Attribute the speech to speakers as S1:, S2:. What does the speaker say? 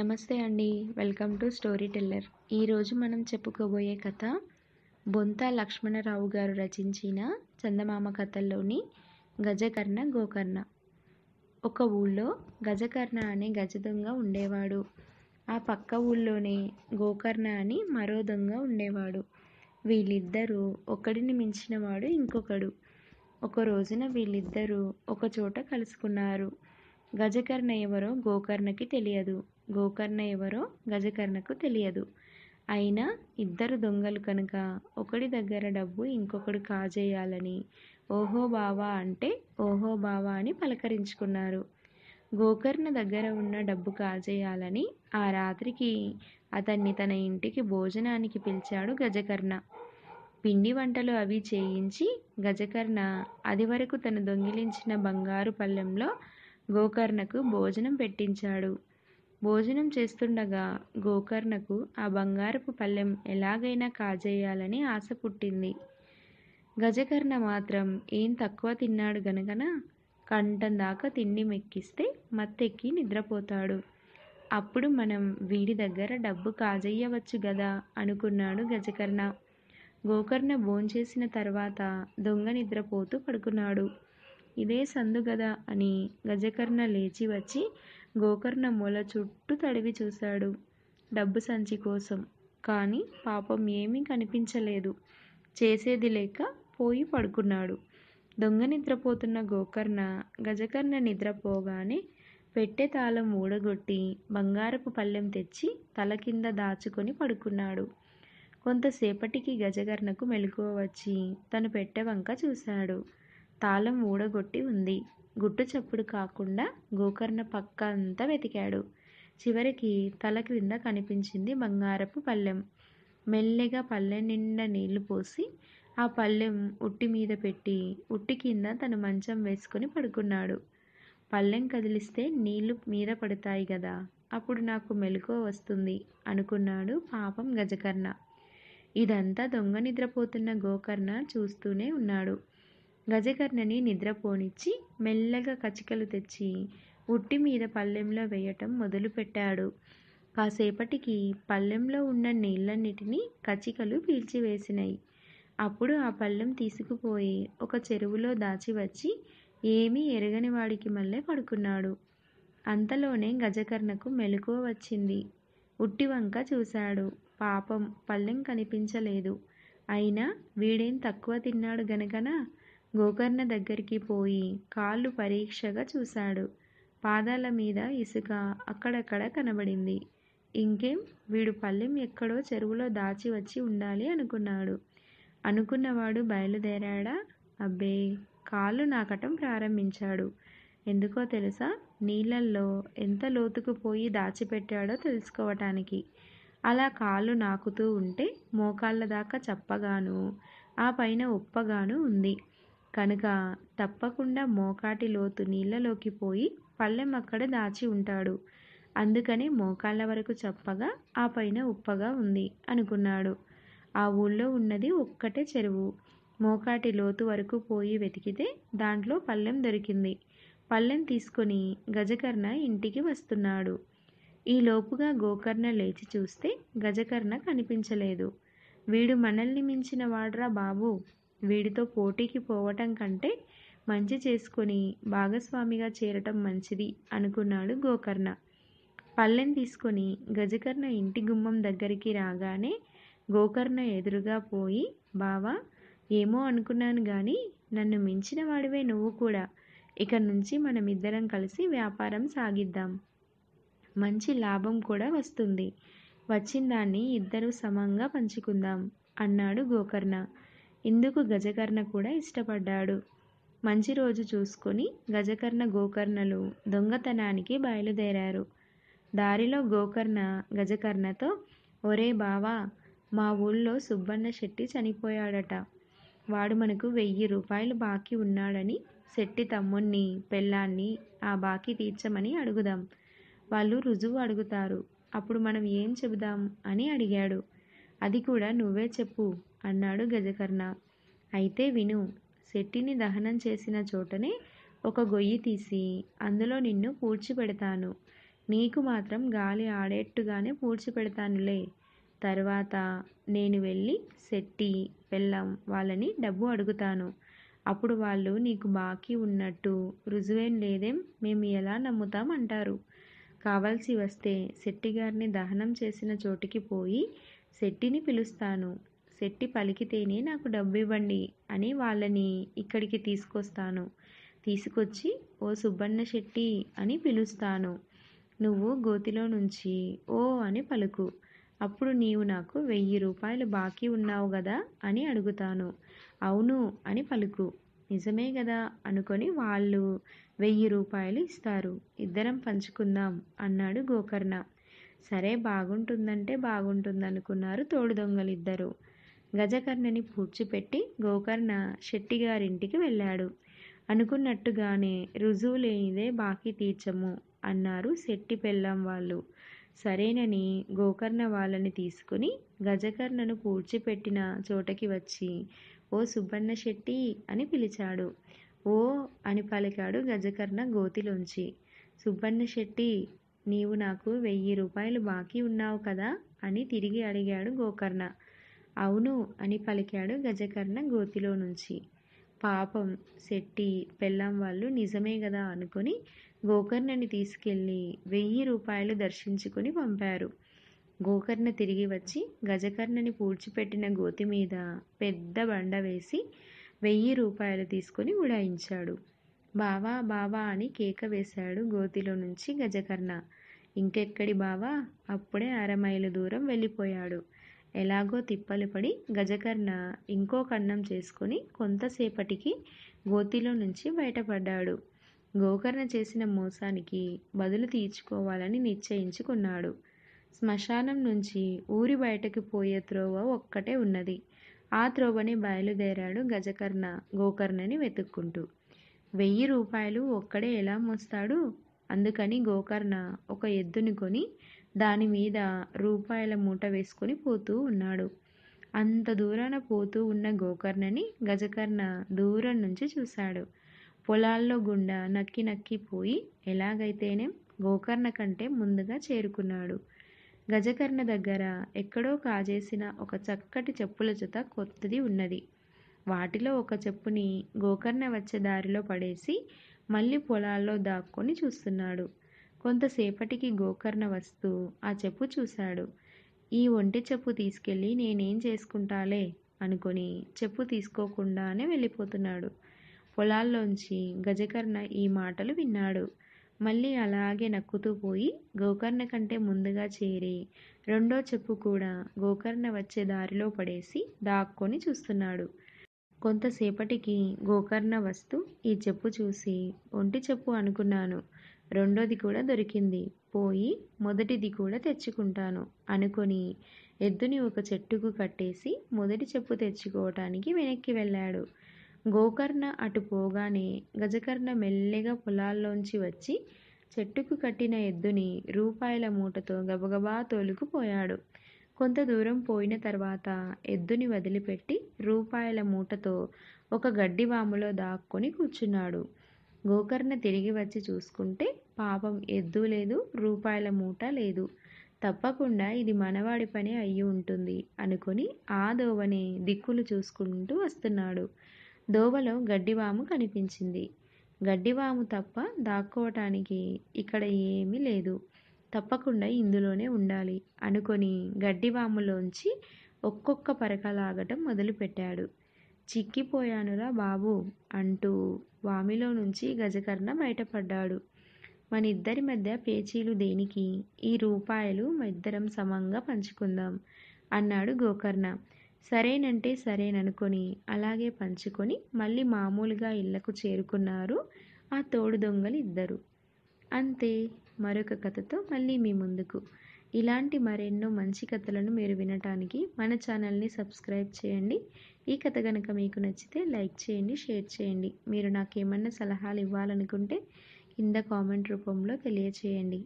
S1: నమస్తే అండి welcome to story teller ఈరోజు మనం చెప్పుకోబోయే కథ బొంత లక్ష్మణరావు గారు రచించిన చందమామ కథల్లోని గజకర్ణ గోకర్ణ ఒక ఊళ్ళో గజకర్ణ అనే గజ దొంగ ఉండేవాడు ఆ పక్క ఊళ్ళోనే గోకర్ణ అని మరో దొంగ ఉండేవాడు వీళ్ళిద్దరూ ఒకడిని మించినవాడు ఇంకొకడు ఒక రోజున వీళ్ళిద్దరూ ఒక చోట కలుసుకున్నారు గజకర్ణ ఎవరో గోకర్ణకి తెలియదు గోకర్ణ ఎవరో గజకర్ణకు తెలియదు అయినా ఇద్దరు దొంగలు కనుక ఒకడి దగ్గర డబ్బు ఇంకొకడు కాజేయాలని ఓహో బావా అంటే ఓహో బావా అని పలకరించుకున్నారు గోకర్ణ దగ్గర ఉన్న డబ్బు కాజేయాలని ఆ రాత్రికి అతన్ని తన ఇంటికి భోజనానికి పిలిచాడు గజకర్ణ పిండి వంటలు అవి చేయించి గజకర్ణ అది వరకు తను దొంగిలించిన బంగారు పళ్ళెంలో గోకర్ణకు భోజనం పెట్టించాడు భోజనం చేస్తుండగా గోకర్ణకు ఆ బంగారపు పళ్ళెం ఎలాగైనా కాజేయాలని ఆశ పుట్టింది గజకర్ణ మాత్రం ఏం తక్కువ తిన్నాడు గనగన కంఠం దాకా తిండి మెక్కిస్తే మత్తెక్కి నిద్రపోతాడు అప్పుడు మనం వీడి దగ్గర డబ్బు కాజేయవచ్చు గదా అనుకున్నాడు గజకర్ణ గోకర్ణ భోంచేసిన తర్వాత దొంగ నిద్రపోతూ పడుకున్నాడు ఇదే సందు గదా అని గజకర్ణ లేచి వచ్చి గోకర్ణ మొల చుట్టూ తడివి చూశాడు డబ్బు సంచి కోసం కానీ పాపం ఏమీ కనిపించలేదు చేసేది లేక పోయి పడుకున్నాడు దొంగ నిద్రపోతున్న గోకర్ణ గజకర్ణ నిద్రపోగానే పెట్టె తాళం ఊడగొట్టి బంగారపు పళ్ళెం తెచ్చి తల కింద దాచుకొని పడుకున్నాడు కొంతసేపటికి గజకర్ణకు మెలకువ వచ్చి తను పెట్టె వంక చూశాడు తాళం ఊడగొట్టి ఉంది గుట్టు చప్పుడు కాకుండా గోకర్ణ పక్క అంతా వెతికాడు చివరికి తల క్రింద కనిపించింది బంగారపు పళ్ళెం మెల్లగా పల్లె నిండా నీళ్లు పోసి ఆ పళ్ళెం ఉట్టి మీద పెట్టి ఉట్టి కింద తన మంచం వేసుకొని పడుకున్నాడు పళ్ళెం కదిలిస్తే నీళ్లు మీద పడతాయి కదా అప్పుడు నాకు మెలకువ వస్తుంది అనుకున్నాడు పాపం గజకర్ణ ఇదంతా దొంగ నిద్రపోతున్న గోకర్ణ చూస్తూనే ఉన్నాడు గజకర్ణని నిద్రపోనిచ్చి మెల్లగా కచికలు తెచ్చి ఉట్టి మీద పళ్ళెంలో వేయటం మొదలుపెట్టాడు కాసేపటికి పళ్ళెంలో ఉన్న నీళ్ళన్నిటినీ కచికలు పీల్చివేసినాయి అప్పుడు ఆ పళ్ళెం తీసుకుపోయి ఒక చెరువులో దాచివచ్చి ఏమీ ఎరగని వాడికి మళ్ళీ పడుకున్నాడు అంతలోనే గజకర్ణకు మెలకువ వచ్చింది ఉట్టి వంక చూశాడు పాపం పళ్ళెం కనిపించలేదు అయినా వీడేం తక్కువ తిన్నాడు గనకనా గోకర్ణ దగ్గరికి పోయి కాళ్ళు పరీక్షగా చూశాడు పాదాల మీద ఇసుక అక్కడక్కడ కనబడింది ఇంకేం వీడు పల్లెం ఎక్కడో చెరువులో దాచి వచ్చి ఉండాలి అనుకున్నాడు అనుకున్నవాడు బయలుదేరాడా అబ్బే కాళ్ళు నాకటం ప్రారంభించాడు ఎందుకో తెలుసా నీళ్ళల్లో ఎంత లోతుకు పోయి దాచిపెట్టాడో తెలుసుకోవటానికి అలా కాళ్ళు నాకుతూ ఉంటే మోకాళ్ళ దాకా చప్పగాను ఆ పైన ఉప్పగాను ఉంది కనుక తప్పకుండా మోకాటి లోతు నీళ్ళలోకి పోయి పళ్ళెం అక్కడ దాచి ఉంటాడు అందుకని మోకాళ్ళ వరకు చప్పగా ఆ పైన ఉప్పగా ఉంది అనుకున్నాడు ఆ ఊళ్ళో ఉన్నది ఒక్కటే చెరువు మోకాటి లోతు వరకు పోయి వెతికితే దాంట్లో పళ్ళెం దొరికింది పళ్ళెం తీసుకొని గజకర్ణ ఇంటికి వస్తున్నాడు ఈ లోపుగా గోకర్ణ లేచి చూస్తే గజకర్ణ కనిపించలేదు వీడు మనల్ని మించిన వాడ్రా బాబు వీడితో పోటీకి పోవటం కంటే మంచి చేసుకుని భాగస్వామిగా చేరటం మంచిది అనుకున్నాడు గోకర్ణ పల్లెని తీసుకొని గజకర్ణ ఇంటి గుమ్మం దగ్గరికి రాగానే గోకర్ణ ఎదురుగా పోయి బావా ఏమో అనుకున్నాను కానీ నన్ను మించిన వాడివే నువ్వు కూడా ఇక నుంచి మనమిద్దరం కలిసి వ్యాపారం సాగిద్దాం మంచి లాభం కూడా వస్తుంది వచ్చిందాన్ని ఇద్దరూ సమంగా పంచుకుందాం అన్నాడు గోకర్ణ ఇందుకు గజకర్ణ కూడా ఇష్టపడ్డాడు మంచి రోజు చూసుకొని గజకర్ణ గోకర్ణలు దొంగతనానికి బయలుదేరారు దారిలో గోకర్ణ గజకర్ణతో ఒరే బావా మా ఊళ్ళో సుబ్బన్న శెట్టి చనిపోయాడట వాడు మనకు వెయ్యి రూపాయలు బాకీ ఉన్నాడని శెట్టి తమ్ముణ్ణి పెళ్ళాన్ని ఆ బాకీ తీర్చమని అడుగుదాం వాళ్ళు రుజువు అడుగుతారు అప్పుడు మనం ఏం చెబుదాం అని అడిగాడు అది కూడా నువ్వే చెప్పు అన్నాడు గజకర్ణ అయితే విను శెట్టిని దహనం చేసిన చోటనే ఒక గొయ్యి తీసి అందులో నిన్ను పూడ్చిపెడతాను నీకు మాత్రం గాలి ఆడేట్టుగానే పూడ్చిపెడతానులే తర్వాత నేను వెళ్ళి శెట్టి పెళ్ళం వాళ్ళని డబ్బు అడుగుతాను అప్పుడు వాళ్ళు నీకు బాకీ ఉన్నట్టు రుజువేం లేదేం మేము ఎలా నమ్ముతాం అంటారు కావాల్సి వస్తే శెట్టి గారిని దహనం చేసిన చోటికి పోయి శెట్టిని పిలుస్తాను శెట్టి పలికితేనే నాకు డబ్బు ఇవ్వండి అని వాళ్ళని ఇక్కడికి తీసుకొస్తాను తీసుకొచ్చి ఓ సుబ్బన్న శెట్టి అని పిలుస్తాను నువ్వు గోతిలో నుంచి ఓ అని పలుకు అప్పుడు నీవు నాకు వెయ్యి రూపాయలు బాకీ ఉన్నావు కదా అని అడుగుతాను అవును అని పలుకు నిజమే కదా అనుకొని వాళ్ళు వెయ్యి రూపాయలు ఇస్తారు ఇద్దరం పంచుకుందాం అన్నాడు గోకర్ణ సరే బాగుంటుందంటే బాగుంటుందనుకున్నారు తోడు దొంగలిద్దరూ గజకర్ణని పూడ్చిపెట్టి గోకర్ణ శెట్టిగారింటికి వెళ్ళాడు అనుకున్నట్టుగానే రుజువు లేనిదే బాకీ తీర్చము అన్నారు శెట్టి పెళ్ళాం వాళ్ళు సరేనని గోకర్ణ వాళ్ళని తీసుకుని గజకర్ణను పూడ్చిపెట్టిన చోటకి వచ్చి ఓ సుబ్బన్న శెట్టి అని పిలిచాడు ఓ అని పలికాడు గజకర్ణ గోతిలోంచి సుబ్బన్న శెట్టి నీవు నాకు వెయ్యి రూపాయలు బాకీ ఉన్నావు కదా అని తిరిగి అడిగాడు గోకర్ణ అవును అని పలికాడు గజకర్ణ గోతిలో నుంచి పాపం శెట్టి పెళ్ళాం వాళ్ళు నిజమే కదా అనుకుని గోకర్ణని తీసుకెళ్ళి వెయ్యి రూపాయలు దర్శించుకుని పంపారు గోకర్ణ తిరిగి వచ్చి గజకర్ణని పూడ్చిపెట్టిన గోతి మీద పెద్ద బండ వేసి వెయ్యి రూపాయలు తీసుకుని ఉడాయించాడు బావా బావా అని కేక వేశాడు గోతిలో నుంచి గజకర్ణ ఇంకెక్కడి బావా అప్పుడే అర మైలు దూరం వెళ్ళిపోయాడు ఎలాగో తిప్పలు పడి గజకర్ణ ఇంకో కన్నం చేసుకుని కొంతసేపటికి గోతిలో నుంచి బయటపడ్డాడు గోకర్ణ చేసిన మోసానికి బదులు తీర్చుకోవాలని నిశ్చయించుకున్నాడు శ్మశానం నుంచి ఊరి బయటకు పోయే త్రోవ ఒక్కటే ఉన్నది ఆ త్రోవని బయలుదేరాడు గజకర్ణ గోకర్ణని వెతుక్కుంటూ వెయ్యి రూపాయలు ఒక్కడే ఎలా మోస్తాడు అందుకని గోకర్ణ ఒక ఎద్దుని కొని దానిమీద రూపాయల మూట వేసుకొని పోతూ ఉన్నాడు అంత దూరాన పోతూ ఉన్న గోకర్ణని గజకర్ణ దూరం నుంచి చూశాడు పొలాల్లో గుండా నక్కి నక్కి పోయి ఎలాగైతేనే గోకర్ణ కంటే ముందుగా చేరుకున్నాడు గజకర్ణ దగ్గర ఎక్కడో కాజేసిన ఒక చక్కటి చెప్పుల జత కొత్తది ఉన్నది వాటిలో ఒక చెప్పుని గోకర్ణ వచ్చే దారిలో పడేసి మళ్ళీ పొలాల్లో దాక్కొని చూస్తున్నాడు కొంతసేపటికి గోకర్ణ వస్తూ ఆ చెప్పు చూశాడు ఈ ఒంటి చెప్పు తీసుకెళ్ళి నేనేం చేసుకుంటాలే అనుకొని చెప్పు తీసుకోకుండానే వెళ్ళిపోతున్నాడు పొలాల్లోంచి గజకర్ణ ఈ మాటలు విన్నాడు మళ్ళీ అలాగే నక్కుతూ పోయి గోకర్ణ కంటే ముందుగా చేరి రెండో చెప్పు కూడా గోకర్ణ వచ్చే దారిలో పడేసి దాక్కొని చూస్తున్నాడు కొంతసేపటికి గోకర్ణ వస్తూ ఈ చెప్పు చూసి ఒంటి చెప్పు అనుకున్నాను రెండోది కూడా దొరికింది పోయి మొదటిది కూడా తెచ్చుకుంటాను అనుకొని ఎద్దుని ఒక చెట్టుకు కట్టేసి మొదటి చెప్పు తెచ్చుకోవటానికి వెనక్కి వెళ్ళాడు గోకర్ణ అటు పోగానే గజకర్ణ మెల్లెగా పొలాల్లోంచి వచ్చి చెట్టుకు కట్టిన ఎద్దుని రూపాయల మూటతో గబగబా తోలుకుపోయాడు కొంత దూరం పోయిన తర్వాత ఎద్దుని వదిలిపెట్టి రూపాయల మూటతో ఒక గడ్డివాములో దాక్కుని కూర్చున్నాడు గోకర్ణ తిరిగి వచ్చి చూసుకుంటే పాపం ఎద్దు లేదు రూపాయల మూట లేదు తప్పకుండా ఇది మనవాడి పని అయ్యి ఉంటుంది అనుకుని ఆ దోవని దిక్కులు చూసుకుంటూ వస్తున్నాడు దోవలో గడ్డివాము కనిపించింది గడ్డివాము తప్ప దాక్కోవటానికి ఇక్కడ ఏమీ లేదు తప్పకుండా ఇందులోనే ఉండాలి అనుకొని గడ్డివాములోంచి ఒక్కొక్క పరక లాగటం మొదలుపెట్టాడు చిక్కిపోయానురా బాబూ అంటూ వామిలో నుంచి గజకర్ణ బయటపడ్డాడు మనిద్దరి మధ్య పేచీలు దేనికి ఈ రూపాయలు ఇద్దరం సమంగా పంచుకుందాం అన్నాడు గోకర్ణ సరేనంటే సరేననుకొని అలాగే పంచుకొని మళ్ళీ మామూలుగా ఇళ్లకు చేరుకున్నారు ఆ తోడు దొంగలు ఇద్దరు అంతే మరొక కథతో మళ్ళీ మీ ముందుకు ఇలాంటి మరెన్నో మంచి కథలను మీరు వినటానికి మన ఛానల్ని సబ్స్క్రైబ్ చేయండి ఈ కథ కనుక మీకు నచ్చితే లైక్ చేయండి షేర్ చేయండి మీరు నాకు ఏమన్నా సలహాలు ఇవ్వాలనుకుంటే కింద కామెంట్ రూపంలో తెలియచేయండి